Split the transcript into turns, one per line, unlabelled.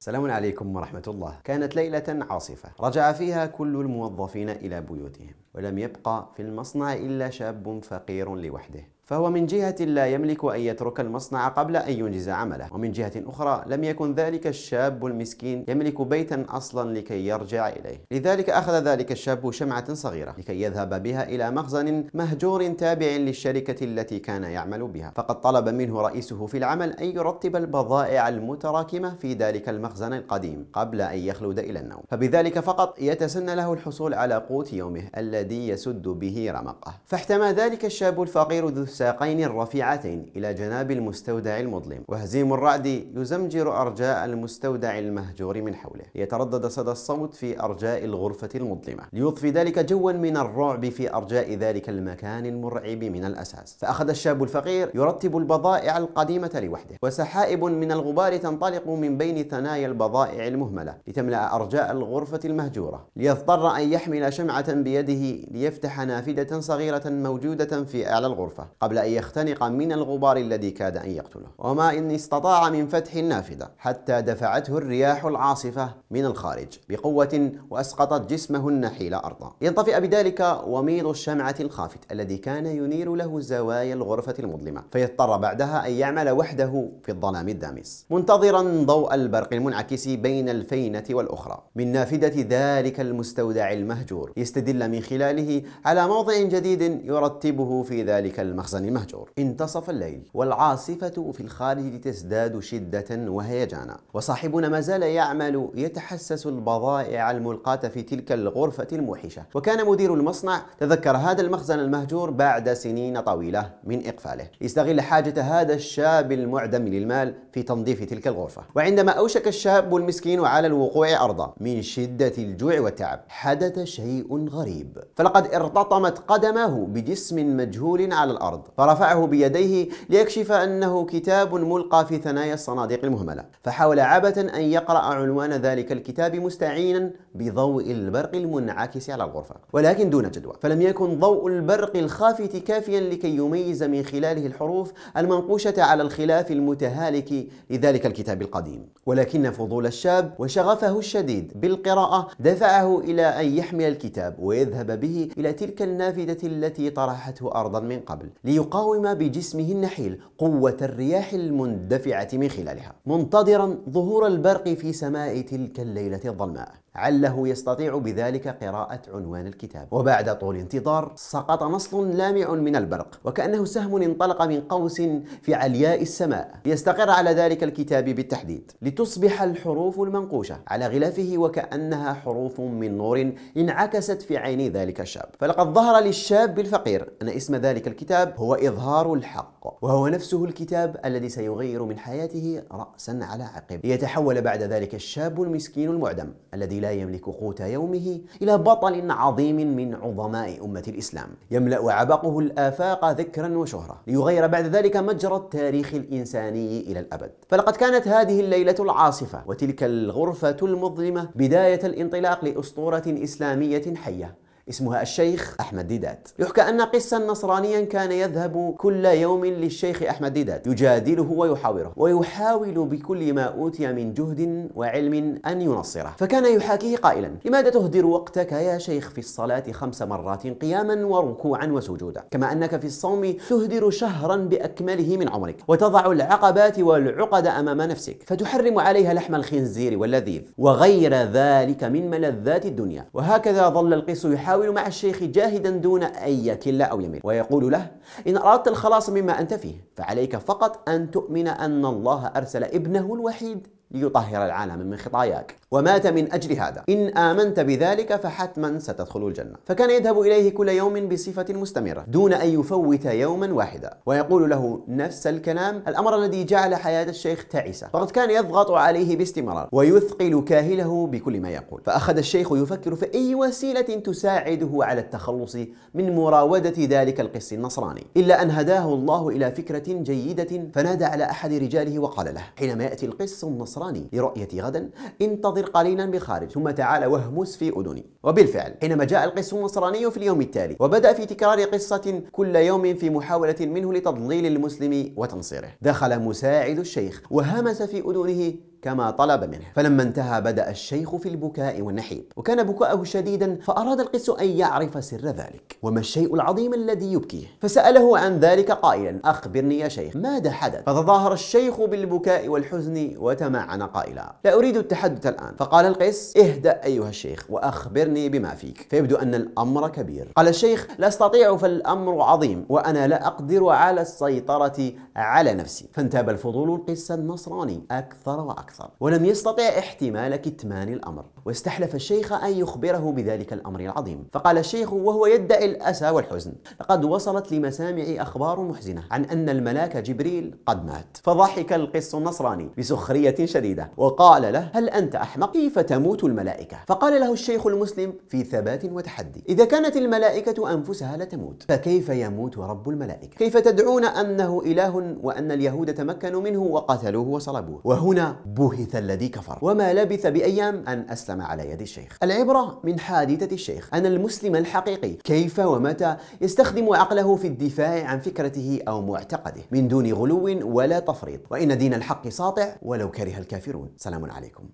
السلام عليكم ورحمة الله كانت ليلة عاصفة رجع فيها كل الموظفين إلى بيوتهم ولم يبقى في المصنع إلا شاب فقير لوحده فهو من جهة لا يملك أن يترك المصنع قبل أن ينجز عمله ومن جهة أخرى لم يكن ذلك الشاب المسكين يملك بيتا أصلا لكي يرجع إليه لذلك أخذ ذلك الشاب شمعة صغيرة لكي يذهب بها إلى مخزن مهجور تابع للشركة التي كان يعمل بها فقد طلب منه رئيسه في العمل أن يرتب البضائع المتراكمة في ذلك المخزن القديم قبل أن يخلد إلى النوم فبذلك فقط يتسنى له الحصول على قوت يومه الذي يسد به رمقه فاحتمى ذلك الشاب الفقير ذو الساقين الرفيعتين إلى جناب المستودع المظلم وهزيم الرعد يزمجر أرجاء المستودع المهجور من حوله ليتردد صدى الصوت في أرجاء الغرفة المظلمة ليضفي ذلك جوا من الرعب في أرجاء ذلك المكان المرعب من الأساس فأخذ الشاب الفقير يرتب البضائع القديمة لوحده وسحائب من الغبار تنطلق من بين ثنايا البضائع المهملة لتملأ أرجاء الغرفة المهجورة ليضطر أن يحمل شمعة بيده ليفتح نافذة صغيرة موجودة في أعلى الغرفة قبل أن يختنق من الغبار الذي كاد أن يقتله وما إن استطاع من فتح النافذة حتى دفعته الرياح العاصفة من الخارج بقوة وأسقطت جسمه النحيل أرضا ينطفئ بذلك وميض الشمعة الخافت الذي كان ينير له زوايا الغرفة المظلمة فيضطر بعدها أن يعمل وحده في الظلام الدامس منتظرا ضوء البرق المنعكس بين الفينة والأخرى من نافذة ذلك المستودع المهجور يستدل من خلاله على موضع جديد يرتبه في ذلك المخزن مخزن مهجور انتصف الليل والعاصفة في الخارج تزداد شدة وهيجانا وصاحبنا ما زال يعمل يتحسس البضائع الملقاة في تلك الغرفة الموحشة وكان مدير المصنع تذكر هذا المخزن المهجور بعد سنين طويلة من إقفاله يستغل حاجة هذا الشاب المعدم للمال في تنظيف تلك الغرفة وعندما أوشك الشاب المسكين على الوقوع أرضه من شدة الجوع والتعب حدث شيء غريب فلقد ارتطمت قدماه بجسم مجهول على الأرض الأرض فرفعه بيديه ليكشف أنه كتاب ملقى في ثنايا الصناديق المهملة فحاول عبثا أن يقرأ عنوان ذلك الكتاب مستعينا بضوء البرق المنعكس على الغرفة ولكن دون جدوى فلم يكن ضوء البرق الخافت كافيا لكي يميز من خلاله الحروف المنقوشة على الخلاف المتهالك لذلك الكتاب القديم ولكن فضول الشاب وشغفه الشديد بالقراءة دفعه إلى أن يحمل الكتاب ويذهب به إلى تلك النافذة التي طرحته أرضا من قبل ليقاوم بجسمه النحيل قوة الرياح المندفعة من خلالها منتظرا ظهور البرق في سماء تلك الليلة الظلماء عله يستطيع بذلك قراءة عنوان الكتاب وبعد طول انتظار سقط نصل لامع من البرق وكأنه سهم انطلق من قوس في علياء السماء ليستقر على ذلك الكتاب بالتحديد لتصبح الحروف المنقوشة على غلافه وكأنها حروف من نور انعكست في عيني ذلك الشاب فلقد ظهر للشاب الفقير أن اسم ذلك الكتاب هو إظهار الحق وهو نفسه الكتاب الذي سيغير من حياته رأسا على عقب ليتحول بعد ذلك الشاب المسكين المعدم الذي لا يملك قوت يومه إلى بطل عظيم من عظماء أمة الإسلام يملأ عبقه الآفاق ذكرا وشهرة ليغير بعد ذلك مجرى التاريخ الإنساني إلى الأبد فلقد كانت هذه الليلة العاصفة وتلك الغرفة المظلمة بداية الانطلاق لأسطورة إسلامية حية اسمها الشيخ أحمد ديدات يحكى أن قسا نصرانيا كان يذهب كل يوم للشيخ أحمد ديدات يجادله ويحاوره ويحاول بكل ما أوتي من جهد وعلم أن ينصره فكان يحاكيه قائلا لماذا تهدر وقتك يا شيخ في الصلاة خمس مرات قياما وركوعا وسجودا كما أنك في الصوم تهدر شهرا بأكمله من عمرك وتضع العقبات والعقد أمام نفسك فتحرم عليها لحم الخنزير واللذيذ وغير ذلك من ملذات الدنيا وهكذا ظل القس يحاول يحاول مع الشيخ جاهدا دون أن كلا أو يمل ويقول له إن أردت الخلاص مما أنت فيه فعليك فقط أن تؤمن أن الله أرسل ابنه الوحيد ليطهر العالم من خطاياك ومات من أجل هذا إن آمنت بذلك فحتما ستدخل الجنة فكان يذهب إليه كل يوم بصفة مستمرة دون أن يفوت يوما واحدا ويقول له نفس الكلام الأمر الذي جعل حياة الشيخ تعسة فقد كان يضغط عليه باستمرار ويثقل كاهله بكل ما يقول فأخذ الشيخ يفكر في أي وسيلة تساعده على التخلص من مراودة ذلك القس النصراني إلا أن هداه الله إلى فكرة جيدة فنادى على أحد رجاله وقال له حينما يأتي القس النصراني لرؤية غدا انتظر انتظر قليلا بخارج ثم تعال واهمس في أذني وبالفعل حينما جاء القس النصراني في اليوم التالي وبدأ في تكرار قصة كل يوم في محاولة منه لتضليل المسلم وتنصيره دخل مساعد الشيخ وهمس في أذنه كما طلب منه فلما انتهى بدأ الشيخ في البكاء والنحيب وكان بكاءه شديدا فأراد القس أن يعرف سر ذلك وما الشيء العظيم الذي يبكيه فسأله عن ذلك قائلا أخبرني يا شيخ ماذا حدث فتظاهر الشيخ بالبكاء والحزن وتمعن قائلا لا أريد التحدث الآن فقال القس اهدأ أيها الشيخ وأخبرني بما فيك فيبدو أن الأمر كبير قال الشيخ لا أستطيع فالأمر عظيم وأنا لا أقدر على السيطرة على نفسي فانتاب الفضول القس النصراني أكثر وأكثر أكثر ولم يستطع احتمال كتمان الأمر واستحلف الشيخ أن يخبره بذلك الأمر العظيم فقال الشيخ وهو يدعي الأسى والحزن لقد وصلت لمسامعي أخبار محزنة عن أن الملاك جبريل قد مات فضحك القس النصراني بسخرية شديدة وقال له هل أنت أحمق كيف تموت الملائكة فقال له الشيخ المسلم في ثبات وتحدي إذا كانت الملائكة أنفسها لا تموت فكيف يموت رب الملائكة كيف تدعون أنه إله وأن اليهود تمكنوا منه وقتلوه وصلبوه وهنا بهث الذي كفر وما لبث بأيام أن أسلم على يد الشيخ العبرة من حادثة الشيخ أن المسلم الحقيقي كيف ومتى يستخدم عقله في الدفاع عن فكرته أو معتقده من دون غلو ولا تفريط وإن دين الحق ساطع ولو كره الكافرون سلام عليكم